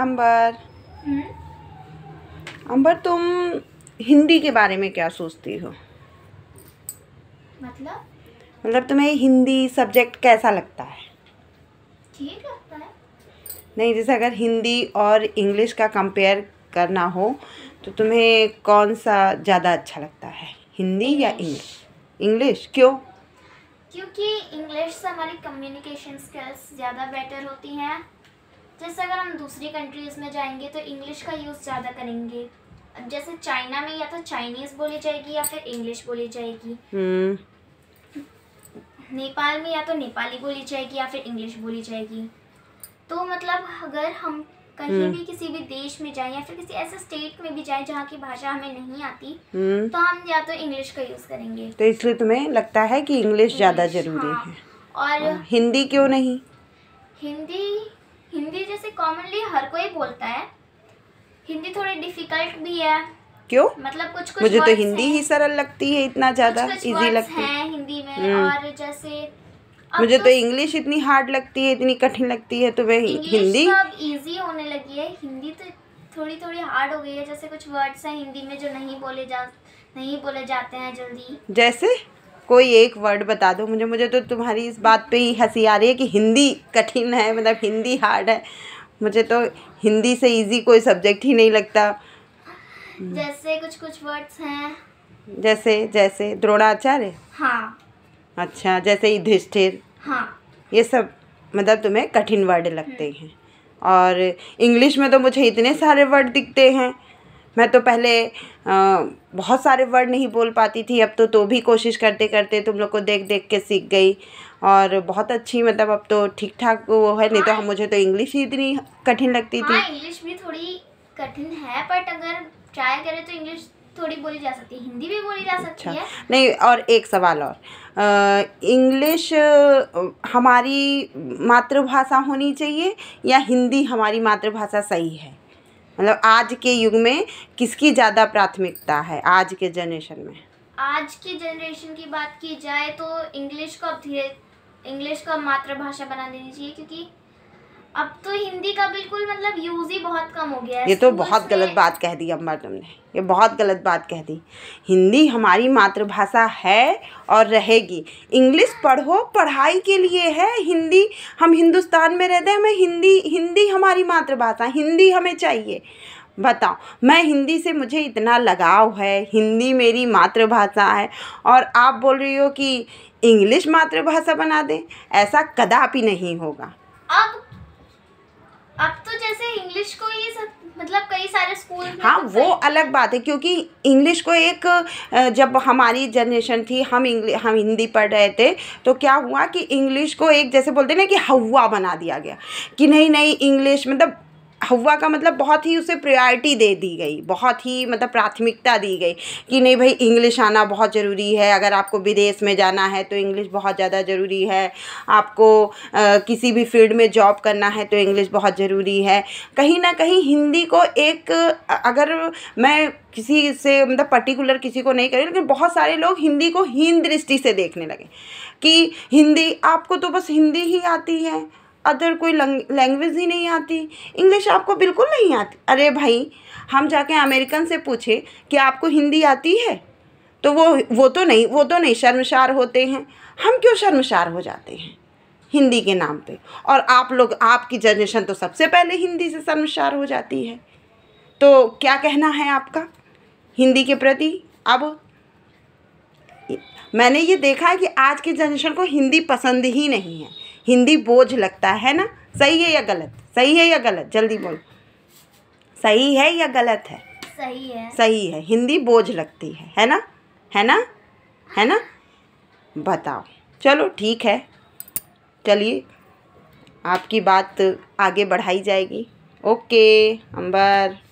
अंबर अंबर तुम हिंदी के बारे में क्या सोचती हो मतलब मतलब तुम्हें हिंदी सब्जेक्ट कैसा लगता है ठीक लगता है नहीं जैसे अगर हिंदी और इंग्लिश का कंपेयर करना हो तो तुम्हें कौन सा ज़्यादा अच्छा लगता है हिंदी English. या इंग्लिश इंग्लिश क्यों क्योंकि इंग्लिश से हमारी कम्युनिकेशन स्किल्स ज़्यादा बेटर होती हैं जैसे अगर हम दूसरी कंट्रीज़ में जाएंगे तो इंग्लिश का यूज़ ज़्यादा करेंगे जैसे चाइना में या तो चाइनीज़ बोली जाएगी या फिर इंग्लिश बोली जाएगी हम्म। नेपाल में या तो नेपाली बोली जाएगी या फिर इंग्लिश बोली जाएगी तो मतलब अगर हम कहीं हम्म। भी किसी भी देश में जाएं या फिर किसी ऐसे स्टेट में भी जाएं जहाँ की भाषा हमें नहीं आती हम्म। तो हम या तो इंग्लिश का यूज़ करेंगे तो इसलिए तुम्हें लगता है कि इंग्लिश ज़्यादा ज़रूरी हाँ। है और हिंदी क्यों नहीं हिंदी हिंदी जैसे कॉमनली हर कोई बोलता है हिंदी थोड़ी डिफिकल्ट भी है क्यों मतलब कुछ कुछ मुझे तो हिंदी ही सरल लगती है इतना ज्यादा इजी लगती है हिंदी में हम्म। और जैसे मुझे तो, तो इंग्लिश इतनी हार्ड लगती है इतनी कठिन लगती है तो वह हिंदी तो अब इजी होने लगी है हिंदी तो थोड़ी थोड़ी हार्ड हो गई है जैसे कुछ वर्ड्स हैं हिंदी में जो नहीं बोले जा नहीं बोले जाते हैं जल्दी जैसे कोई एक वर्ड बता दो मुझे मुझे तो तुम्हारी इस बात पे ही हंसी आ रही है कि हिंदी कठिन है मतलब हिंदी हार्ड है मुझे तो हिंदी से इजी कोई सब्जेक्ट ही नहीं लगता जैसे कुछ कुछ वर्ड्स हैं जैसे जैसे द्रोणाचार्य हाँ अच्छा जैसे युधिष्ठिर हाँ ये सब मतलब तुम्हें कठिन वर्ड लगते हम्म। हैं और इंग्लिश में तो मुझे इतने सारे वर्ड दिखते हैं मैं तो पहले बहुत सारे वर्ड नहीं बोल पाती थी अब तो तो भी कोशिश करते करते तुम लोग को देख देख के सीख गई और बहुत अच्छी मतलब अब तो ठीक ठाक वो है नहीं तो हम मुझे तो इंग्लिश ही इतनी कठिन लगती थी इंग्लिश हाँ, भी थोड़ी कठिन है बट अगर ट्राई करें तो इंग्लिश थोड़ी बोली जा सकती है हिंदी भी बोली जा सकती अच्छा, है नहीं और एक सवाल और इंग्लिश हमारी मातृभाषा होनी चाहिए या हिंदी हमारी मातृभाषा सही है मतलब आज के युग में किसकी ज़्यादा प्राथमिकता है आज के जनरेशन में आज के जनरेशन की बात की जाए तो इंग्लिश को अब धीरे इंग्लिश को मातृभाषा बना देनी चाहिए क्योंकि अब तो हिंदी का बिल्कुल मतलब यूज़ ही बहुत कम हो गया है ये तो बहुत गलत बात कह दी अम्मा तुमने ये बहुत गलत बात कह दी हिंदी हमारी मातृभाषा है और रहेगी इंग्लिश पढ़ो पढ़ाई के लिए है हिंदी हम हिंदुस्तान में रहते हैं हमें हिंदी हिंदी हमारी मातृभाषा हिंदी हमें चाहिए बताओ मैं हिंदी से मुझे इतना लगाव है हिंदी मेरी मातृभाषा है और आप बोल रही हो कि इंग्लिश मातृभाषा बना दें ऐसा कदापि नहीं होगा अब इंग्लिश को ये सब मतलब कई सारे स्कूल हाँ तो वो अलग बात है क्योंकि इंग्लिश को एक जब हमारी जनरेशन थी हम इंग्लिश हम हिंदी पढ़ रहे थे तो क्या हुआ कि इंग्लिश को एक जैसे बोलते ना कि हवा बना दिया गया कि नहीं नहीं इंग्लिश मतलब हवा का मतलब बहुत ही उसे प्रायोरिटी दे दी गई बहुत ही मतलब प्राथमिकता दी गई कि नहीं भाई इंग्लिश आना बहुत ज़रूरी है अगर आपको विदेश में जाना है तो इंग्लिश बहुत ज़्यादा ज़रूरी है आपको आ, किसी भी फील्ड में जॉब करना है तो इंग्लिश बहुत ज़रूरी है कहीं ना कहीं हिंदी को एक अगर मैं किसी से मतलब पर्टिकुलर किसी को नहीं करें लेकिन बहुत सारे लोग हिंदी को हीन दृष्टि से देखने लगे कि हिंदी आपको तो बस हिंदी ही आती है अदर कोई लैंग्वेज ही नहीं आती इंग्लिश आपको बिल्कुल नहीं आती अरे भाई हम जाके अमेरिकन से पूछे कि आपको हिंदी आती है तो वो वो तो नहीं वो तो नहीं शर्मशार होते हैं हम क्यों शर्मशार हो जाते हैं हिंदी के नाम पे और आप लोग आपकी जनरेशन तो सबसे पहले हिंदी से शर्मशार हो जाती है तो क्या कहना है आपका हिंदी के प्रति अब मैंने ये देखा है कि आज की जनरेशन को हिंदी पसंद ही नहीं है हिंदी बोझ लगता है ना सही है या गलत सही है या गलत जल्दी बोलो सही है या गलत है सही है सही है हिंदी बोझ लगती है है ना है ना है ना बताओ चलो ठीक है चलिए आपकी बात आगे बढ़ाई जाएगी ओके अंबर